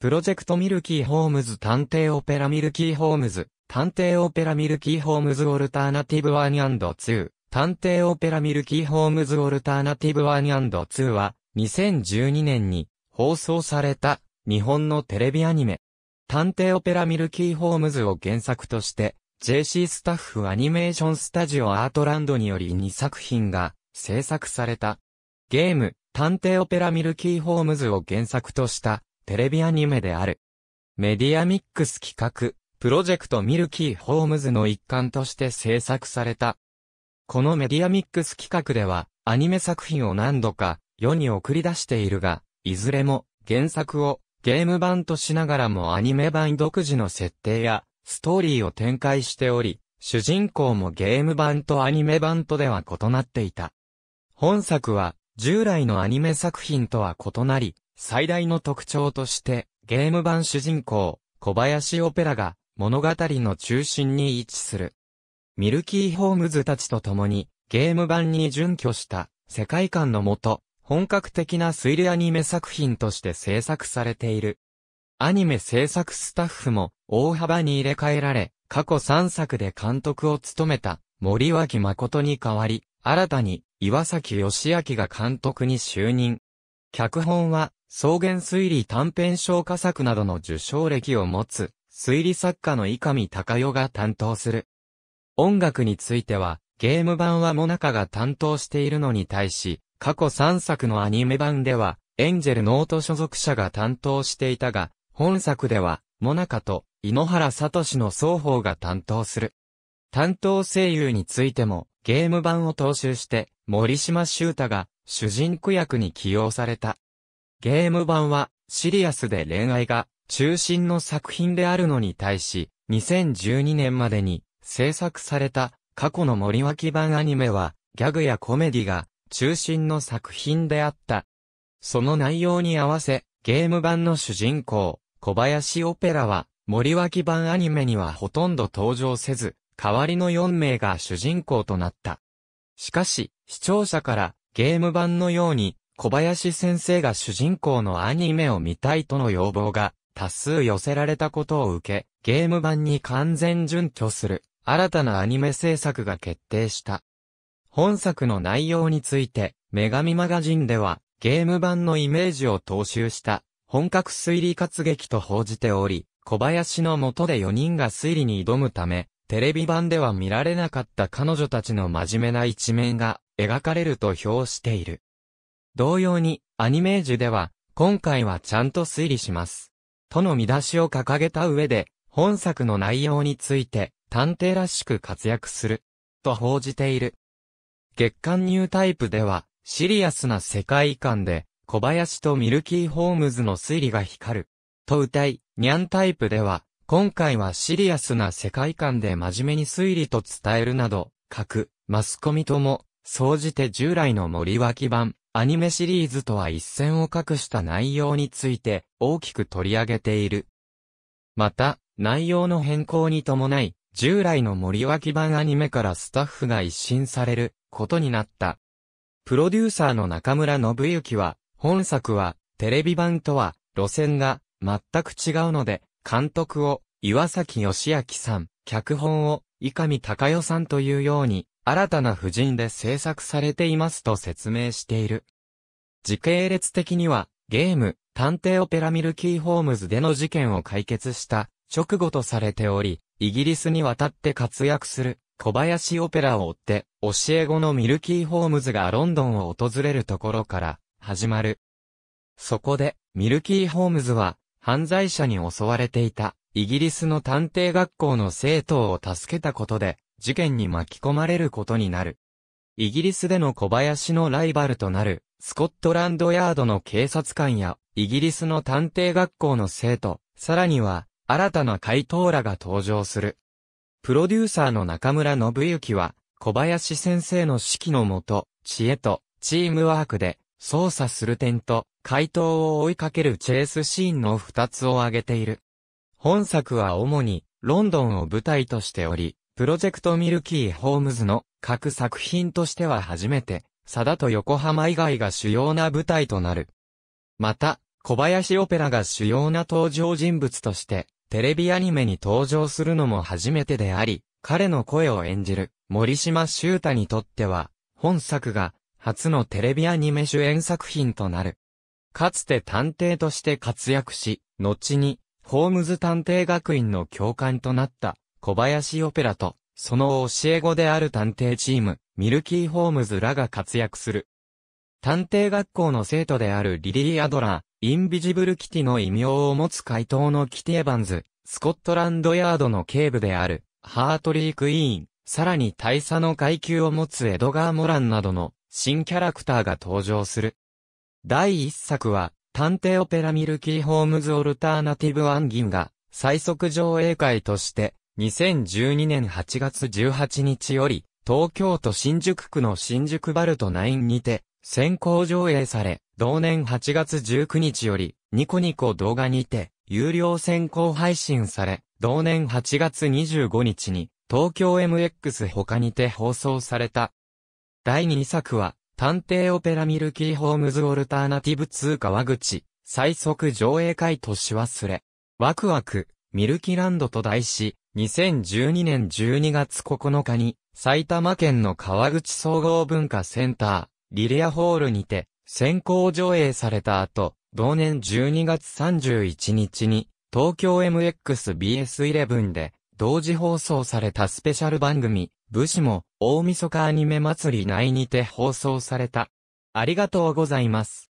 プロジェクトミルキーホームズ探偵オペラミルキーホームズ、探偵オペラミルキーホームズオルターナティブ 1&2、探偵オペラミルキーホームズオルターナティブ 1&2 は、2012年に放送された日本のテレビアニメ。探偵オペラミルキーホームズを原作として、JC スタッフアニメーションスタジオアートランドにより2作品が制作された。ゲーム、探偵オペラミルキーホームズを原作としたテレビアニメである。メディアミックス企画、プロジェクトミルキーホームズの一環として制作された。このメディアミックス企画では、アニメ作品を何度か世に送り出しているが、いずれも原作をゲーム版としながらもアニメ版独自の設定やストーリーを展開しており、主人公もゲーム版とアニメ版とでは異なっていた。本作は従来のアニメ作品とは異なり、最大の特徴として、ゲーム版主人公、小林オペラが物語の中心に位置する。ミルキーホームズたちと共に、ゲーム版に準拠した世界観のもと、本格的な推理アニメ作品として制作されている。アニメ制作スタッフも大幅に入れ替えられ、過去3作で監督を務めた森脇誠に代わり、新たに岩崎義明が監督に就任。脚本は、草原推理短編小歌作などの受賞歴を持つ、推理作家の伊上隆代が担当する。音楽については、ゲーム版はモナカが担当しているのに対し、過去3作のアニメ版では、エンジェルノート所属者が担当していたが、本作では、モナカと井ノ原聡の双方が担当する。担当声優についても、ゲーム版を踏襲して、森島修太が主人公役に起用された。ゲーム版はシリアスで恋愛が中心の作品であるのに対し、2012年までに制作された過去の森脇版アニメはギャグやコメディが中心の作品であった。その内容に合わせ、ゲーム版の主人公、小林オペラは、森脇版アニメにはほとんど登場せず、代わりの4名が主人公となった。しかし、視聴者から、ゲーム版のように、小林先生が主人公のアニメを見たいとの要望が多数寄せられたことを受け、ゲーム版に完全準拠する新たなアニメ制作が決定した。本作の内容について、女神マガジンでは、ゲーム版のイメージを踏襲した本格推理活劇と報じており、小林の下で4人が推理に挑むため、テレビ版では見られなかった彼女たちの真面目な一面が描かれると評している。同様に、アニメージュでは、今回はちゃんと推理します。との見出しを掲げた上で、本作の内容について、探偵らしく活躍する、と報じている。月刊ニュータイプでは、シリアスな世界観で、小林とミルキー・ホームズの推理が光る。と歌い、ニャンタイプでは、今回はシリアスな世界観で真面目に推理と伝えるなど、各、マスコミとも、総じて従来の森脇版、アニメシリーズとは一線を画した内容について大きく取り上げている。また、内容の変更に伴い、従来の森脇版アニメからスタッフが一新されることになった。プロデューサーの中村信之は、本作はテレビ版とは路線が全く違うので、監督を岩崎義明さん、脚本を伊上隆代さんというように、新たな婦人で制作されていますと説明している。時系列的には、ゲーム、探偵オペラミルキーホームズでの事件を解決した直後とされており、イギリスに渡って活躍する小林オペラを追って、教え子のミルキーホームズがロンドンを訪れるところから始まる。そこで、ミルキーホームズは犯罪者に襲われていた、イギリスの探偵学校の生徒を助けたことで、事件に巻き込まれることになる。イギリスでの小林のライバルとなる、スコットランドヤードの警察官や、イギリスの探偵学校の生徒、さらには、新たな怪盗らが登場する。プロデューサーの中村信之は、小林先生の指揮のもと、知恵と、チームワークで、操作する点と、回答を追いかけるチェイスシーンの二つを挙げている。本作は主に、ロンドンを舞台としており、プロジェクトミルキー・ホームズの各作品としては初めて、佐田と横浜以外が主要な舞台となる。また、小林オペラが主要な登場人物として、テレビアニメに登場するのも初めてであり、彼の声を演じる森島修太にとっては、本作が初のテレビアニメ主演作品となる。かつて探偵として活躍し、後に、ホームズ探偵学院の教官となった小林オペラと、その教え子である探偵チーム、ミルキー・ホームズらが活躍する。探偵学校の生徒であるリリー・アドラー、インビジブル・キティの異名を持つ怪盗のキティ・エヴァンズ、スコットランドヤードの警部である、ハートリー・クイーン、さらに大佐の階級を持つエドガー・モランなどの新キャラクターが登場する。第1作は、探偵オペラミルキーホームズオルターナティブアンギンが、最速上映会として、2012年8月18日より、東京都新宿区の新宿バルト9にて、先行上映され、同年8月19日より、ニコニコ動画にて、有料先行配信され、同年8月25日に、東京 MX 他にて放送された、第2作は、探偵オペラミルキーホームズオルターナティブ2川口、最速上映会年忘れ。ワクワク、ミルキランドと題し、2012年12月9日に、埼玉県の川口総合文化センター、リレアホールにて、先行上映された後、同年12月31日に、東京 MXBS11 で、同時放送されたスペシャル番組、武士も大晦日アニメ祭り内にて放送された。ありがとうございます。